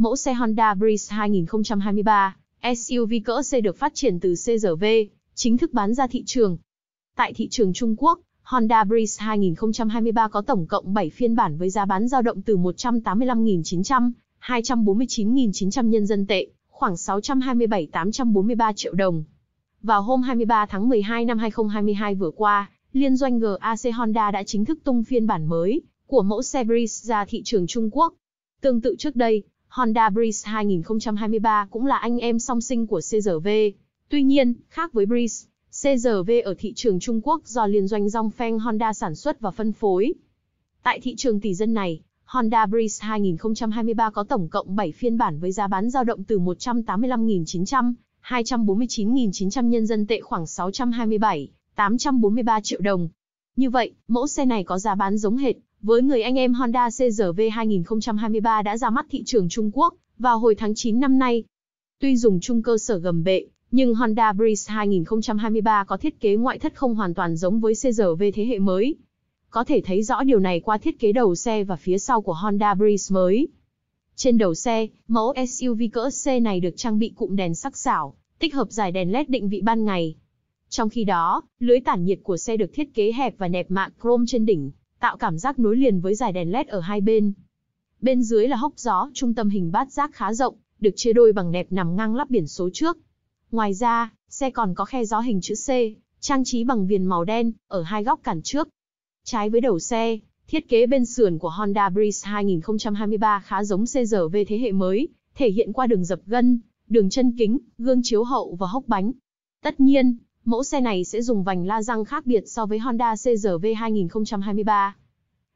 Mẫu xe Honda Breeze 2023, SUV cỡ C được phát triển từ CRV, chính thức bán ra thị trường. Tại thị trường Trung Quốc, Honda Breeze 2023 có tổng cộng 7 phiên bản với giá bán dao động từ 185.900, 249.900 nhân dân tệ, khoảng 627-843 triệu đồng. Vào hôm 23 tháng 12 năm 2022 vừa qua, liên doanh GAC Honda đã chính thức tung phiên bản mới của mẫu xe Breeze ra thị trường Trung Quốc. Tương tự trước đây, Honda Breeze 2023 cũng là anh em song sinh của CRV. Tuy nhiên, khác với Breeze, CRV ở thị trường Trung Quốc do liên doanh Dongfeng Honda sản xuất và phân phối. Tại thị trường tỷ dân này, Honda Breeze 2023 có tổng cộng 7 phiên bản với giá bán dao động từ 185.900, 249.900 nhân dân tệ khoảng 627, 843 triệu đồng. Như vậy, mẫu xe này có giá bán giống hệt với người anh em Honda CRV 2023 đã ra mắt thị trường Trung Quốc vào hồi tháng 9 năm nay. Tuy dùng chung cơ sở gầm bệ, nhưng Honda Breeze 2023 có thiết kế ngoại thất không hoàn toàn giống với CRV thế hệ mới. Có thể thấy rõ điều này qua thiết kế đầu xe và phía sau của Honda Breeze mới. Trên đầu xe, mẫu SUV cỡ C này được trang bị cụm đèn sắc sảo, tích hợp giải đèn LED định vị ban ngày. Trong khi đó, lưới tản nhiệt của xe được thiết kế hẹp và nẹp mạ chrome trên đỉnh, tạo cảm giác nối liền với dải đèn led ở hai bên. Bên dưới là hốc gió, trung tâm hình bát giác khá rộng, được chia đôi bằng nẹp nằm ngang lắp biển số trước. Ngoài ra, xe còn có khe gió hình chữ C, trang trí bằng viền màu đen, ở hai góc cản trước. Trái với đầu xe, thiết kế bên sườn của Honda Breeze 2023 khá giống CRV thế hệ mới, thể hiện qua đường dập gân, đường chân kính, gương chiếu hậu và hốc bánh. Tất nhiên, Mẫu xe này sẽ dùng vành la răng khác biệt so với Honda CR-V 2023.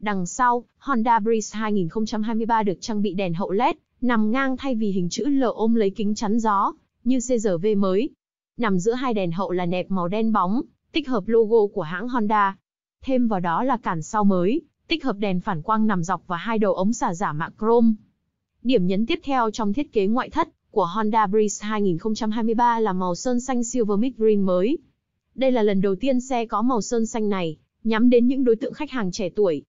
Đằng sau, Honda Breeze 2023 được trang bị đèn hậu LED, nằm ngang thay vì hình chữ L ôm lấy kính chắn gió, như CR-V mới. Nằm giữa hai đèn hậu là nẹp màu đen bóng, tích hợp logo của hãng Honda. Thêm vào đó là cản sau mới, tích hợp đèn phản quang nằm dọc và hai đầu ống xả giả mạ chrome. Điểm nhấn tiếp theo trong thiết kế ngoại thất của Honda Breeze 2023 là màu sơn xanh Silver Mid Green mới. Đây là lần đầu tiên xe có màu sơn xanh này, nhắm đến những đối tượng khách hàng trẻ tuổi.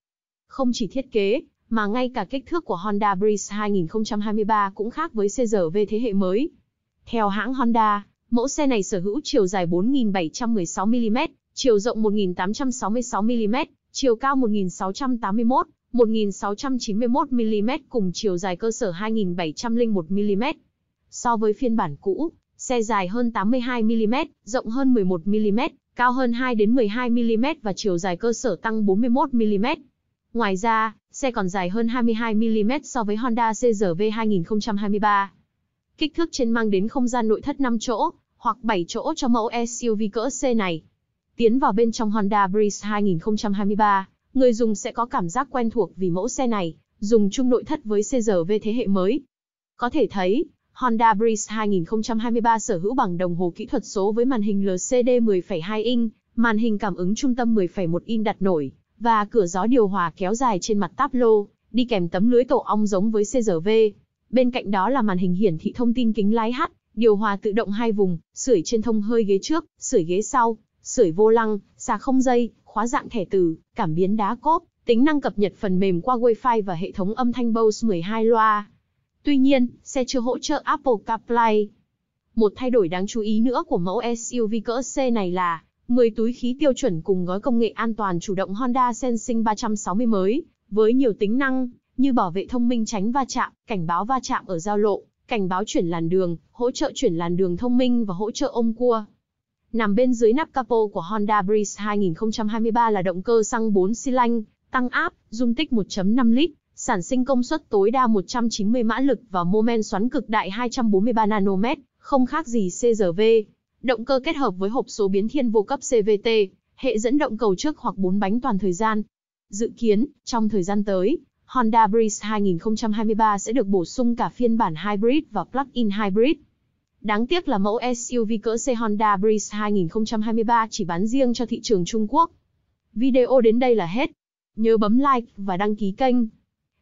Không chỉ thiết kế, mà ngay cả kích thước của Honda Breeze 2023 cũng khác với CRV thế hệ mới. Theo hãng Honda, mẫu xe này sở hữu chiều dài 4.716 mm, chiều rộng 1.866 mm, chiều cao 1.681, 1.691 mm cùng chiều dài cơ sở 2.701 mm. So với phiên bản cũ, xe dài hơn 82mm, rộng hơn 11mm, cao hơn 2 đến 12mm và chiều dài cơ sở tăng 41mm. Ngoài ra, xe còn dài hơn 22mm so với Honda CR-V 2023. Kích thước trên mang đến không gian nội thất 5 chỗ hoặc 7 chỗ cho mẫu SUV cỡ C này. Tiến vào bên trong Honda Breeze 2023, người dùng sẽ có cảm giác quen thuộc vì mẫu xe này dùng chung nội thất với CR-V thế hệ mới. Có thể thấy, Honda Breeze 2023 sở hữu bằng đồng hồ kỹ thuật số với màn hình LCD 10,2 inch, màn hình cảm ứng trung tâm 10,1 inch đặt nổi, và cửa gió điều hòa kéo dài trên mặt táp lô, đi kèm tấm lưới tổ ong giống với CRV. Bên cạnh đó là màn hình hiển thị thông tin kính lái H, điều hòa tự động hai vùng, sưởi trên thông hơi ghế trước, sưởi ghế sau, sưởi vô lăng, xà không dây, khóa dạng thẻ từ, cảm biến đá cốp, tính năng cập nhật phần mềm qua Wi-Fi và hệ thống âm thanh Bose 12 loa. Tuy nhiên, xe chưa hỗ trợ Apple CarPlay. Một thay đổi đáng chú ý nữa của mẫu SUV cỡ C này là 10 túi khí tiêu chuẩn cùng gói công nghệ an toàn chủ động Honda Sensing 360 mới, với nhiều tính năng như bảo vệ thông minh tránh va chạm, cảnh báo va chạm ở giao lộ, cảnh báo chuyển làn đường, hỗ trợ chuyển làn đường thông minh và hỗ trợ ôm cua. Nằm bên dưới nắp capo của Honda Breeze 2023 là động cơ xăng 4 xi lanh, tăng áp, dung tích 1.5 lít, sản sinh công suất tối đa 190 mã lực và mô men xoắn cực đại 243 nanomet, không khác gì CRV. Động cơ kết hợp với hộp số biến thiên vô cấp CVT, hệ dẫn động cầu trước hoặc bốn bánh toàn thời gian. Dự kiến, trong thời gian tới, Honda Breeze 2023 sẽ được bổ sung cả phiên bản hybrid và plug-in hybrid. Đáng tiếc là mẫu SUV cỡ C Honda Breeze 2023 chỉ bán riêng cho thị trường Trung Quốc. Video đến đây là hết. Nhớ bấm like và đăng ký kênh